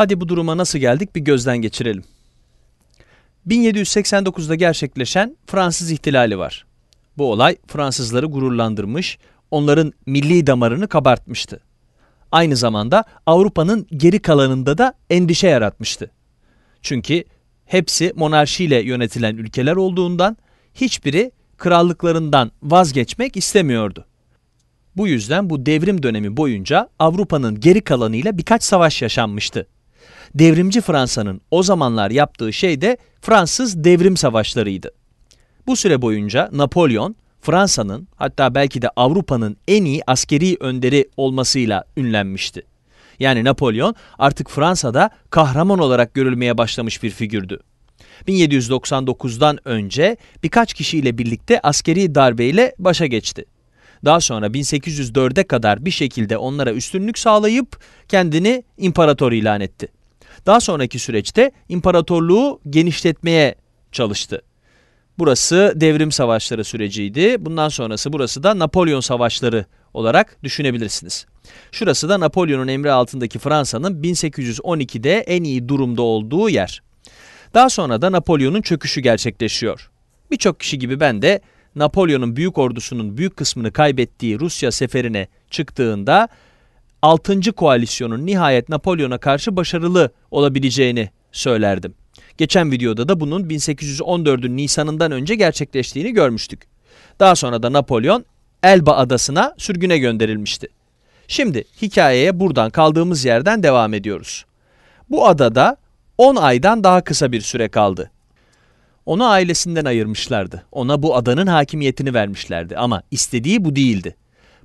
Hadi bu duruma nasıl geldik bir gözden geçirelim. 1789'da gerçekleşen Fransız İhtilali var. Bu olay Fransızları gururlandırmış, onların milli damarını kabartmıştı. Aynı zamanda Avrupa'nın geri kalanında da endişe yaratmıştı. Çünkü hepsi monarşiyle yönetilen ülkeler olduğundan hiçbiri krallıklarından vazgeçmek istemiyordu. Bu yüzden bu devrim dönemi boyunca Avrupa'nın geri kalanıyla birkaç savaş yaşanmıştı devrimci Fransa'nın o zamanlar yaptığı şey de Fransız devrim savaşlarıydı. Bu süre boyunca Napolyon, Fransa'nın hatta belki de Avrupa'nın en iyi askeri önderi olmasıyla ünlenmişti. Yani Napolyon artık Fransa'da kahraman olarak görülmeye başlamış bir figürdü. 1799'dan önce birkaç kişiyle birlikte askeri darbeyle başa geçti. Daha sonra 1804'e kadar bir şekilde onlara üstünlük sağlayıp kendini imparator ilan etti. Daha sonraki süreçte imparatorluğu genişletmeye çalıştı. Burası devrim savaşları süreciydi. Bundan sonrası burası da Napolyon savaşları olarak düşünebilirsiniz. Şurası da Napolyon'un emri altındaki Fransa'nın 1812'de en iyi durumda olduğu yer. Daha sonra da Napolyon'un çöküşü gerçekleşiyor. Birçok kişi gibi ben de Napolyon'un büyük ordusunun büyük kısmını kaybettiği Rusya seferine çıktığında 6. koalisyonun nihayet Napolyon'a karşı başarılı olabileceğini söylerdim. Geçen videoda da bunun 1814'ün Nisan'ından önce gerçekleştiğini görmüştük. Daha sonra da Napolyon Elba adasına sürgüne gönderilmişti. Şimdi hikayeye buradan kaldığımız yerden devam ediyoruz. Bu adada 10 aydan daha kısa bir süre kaldı. Onu ailesinden ayırmışlardı. Ona bu adanın hakimiyetini vermişlerdi ama istediği bu değildi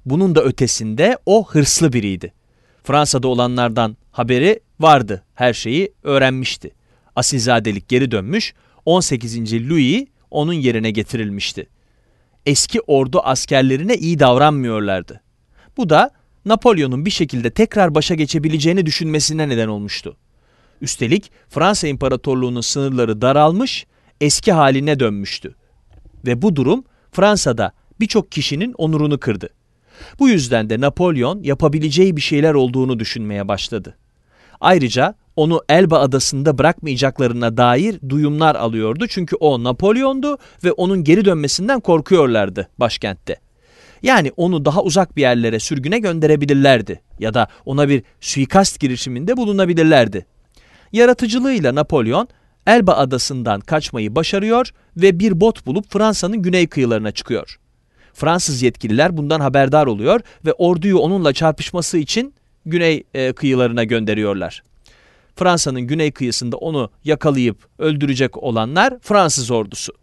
bunun da ötesinde o hırslı biriydi. Fransa'da olanlardan haberi vardı, her şeyi öğrenmişti. Asilzadelik geri dönmüş, 18. Louis onun yerine getirilmişti. Eski ordu askerlerine iyi davranmıyorlardı. Bu da Napolyon'un bir şekilde tekrar başa geçebileceğini düşünmesine neden olmuştu. Üstelik Fransa İmparatorluğu'nun sınırları daralmış, eski haline dönmüştü. Ve bu durum Fransa'da birçok kişinin onurunu kırdı. Bu yüzden de Napolyon yapabileceği bir şeyler olduğunu düşünmeye başladı. Ayrıca onu Elba adasında bırakmayacaklarına dair duyumlar alıyordu çünkü o Napolyon'du ve onun geri dönmesinden korkuyorlardı başkentte. Yani onu daha uzak bir yerlere sürgüne gönderebilirlerdi ya da ona bir suikast girişiminde bulunabilirlerdi. Yaratıcılığıyla Napolyon Elba adasından kaçmayı başarıyor ve bir bot bulup Fransa'nın güney kıyılarına çıkıyor. Fransız yetkililer bundan haberdar oluyor ve orduyu onunla çarpışması için güney e, kıyılarına gönderiyorlar. Fransa'nın güney kıyısında onu yakalayıp öldürecek olanlar Fransız ordusu.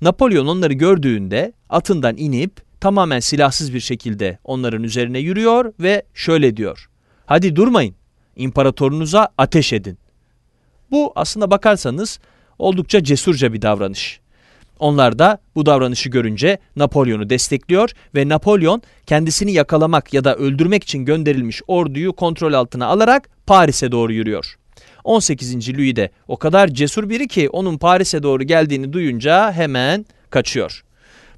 Napolyon onları gördüğünde atından inip tamamen silahsız bir şekilde onların üzerine yürüyor ve şöyle diyor. Hadi durmayın, imparatorunuza ateş edin. Bu aslında bakarsanız oldukça cesurca bir davranış. Onlar da bu davranışı görünce Napolyon'u destekliyor ve Napolyon kendisini yakalamak ya da öldürmek için gönderilmiş orduyu kontrol altına alarak Paris'e doğru yürüyor. 18. Louis de o kadar cesur biri ki onun Paris'e doğru geldiğini duyunca hemen kaçıyor.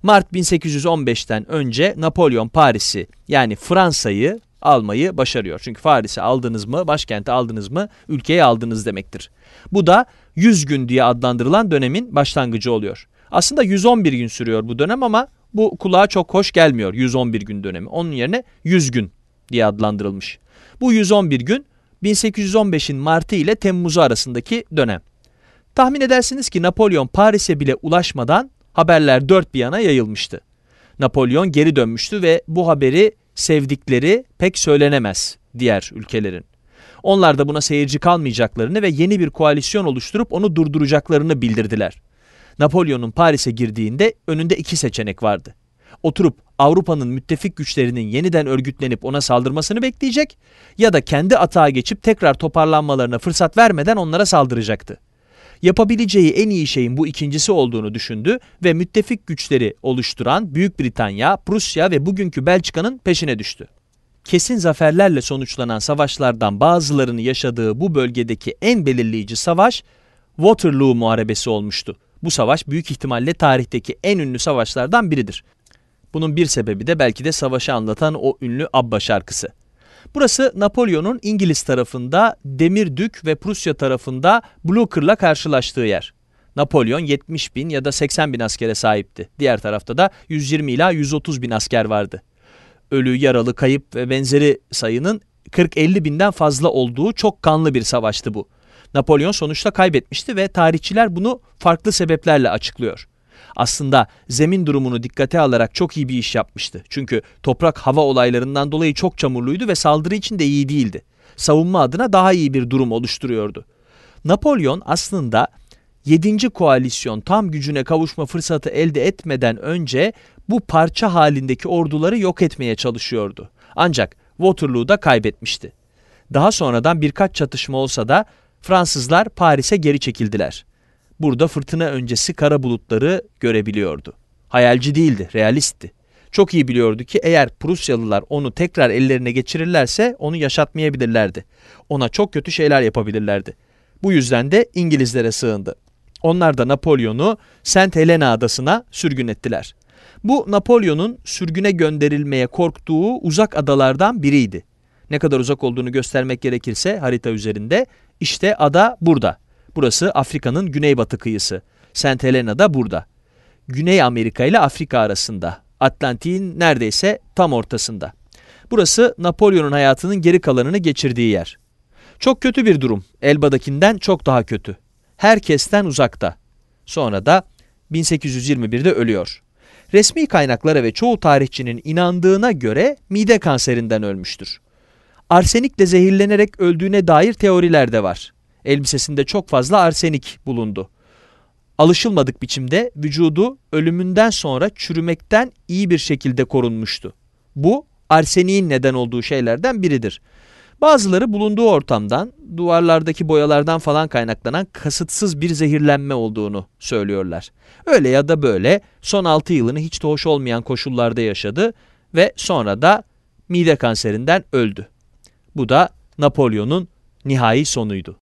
Mart 1815'ten önce Napolyon Paris'i yani Fransa'yı almayı başarıyor. Çünkü Paris'i aldınız mı, başkenti aldınız mı, ülkeyi aldınız demektir. Bu da 100 gün diye adlandırılan dönemin başlangıcı oluyor. Aslında 111 gün sürüyor bu dönem ama bu kulağa çok hoş gelmiyor 111 gün dönemi. Onun yerine 100 gün diye adlandırılmış. Bu 111 gün 1815'in Martı ile Temmuz'u arasındaki dönem. Tahmin edersiniz ki Napolyon Paris'e bile ulaşmadan haberler dört bir yana yayılmıştı. Napolyon geri dönmüştü ve bu haberi sevdikleri pek söylenemez diğer ülkelerin. Onlar da buna seyirci kalmayacaklarını ve yeni bir koalisyon oluşturup onu durduracaklarını bildirdiler. Napolyon'un Paris'e girdiğinde önünde iki seçenek vardı. Oturup Avrupa'nın müttefik güçlerinin yeniden örgütlenip ona saldırmasını bekleyecek ya da kendi atağa geçip tekrar toparlanmalarına fırsat vermeden onlara saldıracaktı. Yapabileceği en iyi şeyin bu ikincisi olduğunu düşündü ve müttefik güçleri oluşturan Büyük Britanya, Prusya ve bugünkü Belçika'nın peşine düştü kesin zaferlerle sonuçlanan savaşlardan bazılarını yaşadığı bu bölgedeki en belirleyici savaş Waterloo Muharebesi olmuştu. Bu savaş büyük ihtimalle tarihteki en ünlü savaşlardan biridir. Bunun bir sebebi de belki de savaşı anlatan o ünlü Abba şarkısı. Burası Napolyon'un İngiliz tarafında Demirdük ve Prusya tarafında Blücher'la karşılaştığı yer. Napolyon 70 bin ya da 80 bin askere sahipti. Diğer tarafta da 120 ila 130 bin asker vardı. Ölü, yaralı, kayıp ve benzeri sayının 40-50 binden fazla olduğu çok kanlı bir savaştı bu. Napolyon sonuçta kaybetmişti ve tarihçiler bunu farklı sebeplerle açıklıyor. Aslında zemin durumunu dikkate alarak çok iyi bir iş yapmıştı. Çünkü toprak hava olaylarından dolayı çok çamurluydu ve saldırı için de iyi değildi. Savunma adına daha iyi bir durum oluşturuyordu. Napolyon aslında 7. koalisyon tam gücüne kavuşma fırsatı elde etmeden önce bu parça halindeki orduları yok etmeye çalışıyordu. Ancak Waterloo'da kaybetmişti. Daha sonradan birkaç çatışma olsa da Fransızlar Paris'e geri çekildiler. Burada fırtına öncesi kara bulutları görebiliyordu. Hayalci değildi, realistti. Çok iyi biliyordu ki eğer Prusyalılar onu tekrar ellerine geçirirlerse onu yaşatmayabilirlerdi. Ona çok kötü şeyler yapabilirlerdi. Bu yüzden de İngilizlere sığındı. Onlar da Napolyon'u Saint Helena adasına sürgün ettiler. Bu Napolyon'un sürgüne gönderilmeye korktuğu uzak adalardan biriydi ne kadar uzak olduğunu göstermek gerekirse harita üzerinde işte ada burada. Burası Afrika'nın güneybatı kıyısı. Saint Helena da burada. Güney Amerika ile Afrika arasında. Atlantik'in neredeyse tam ortasında. Burası Napolyon'un hayatının geri kalanını geçirdiği yer. Çok kötü bir durum. Elba'dakinden çok daha kötü. Herkesten uzakta. Sonra da 1821'de ölüyor. Resmi kaynaklara ve çoğu tarihçinin inandığına göre mide kanserinden ölmüştür arsenikle zehirlenerek öldüğüne dair teoriler de var. Elbisesinde çok fazla arsenik bulundu. Alışılmadık biçimde vücudu ölümünden sonra çürümekten iyi bir şekilde korunmuştu. Bu arseniğin neden olduğu şeylerden biridir. Bazıları bulunduğu ortamdan, duvarlardaki boyalardan falan kaynaklanan kasıtsız bir zehirlenme olduğunu söylüyorlar. Öyle ya da böyle son 6 yılını hiç de hoş olmayan koşullarda yaşadı ve sonra da mide kanserinden öldü. Bu da Napolyon'un nihai sonuydu.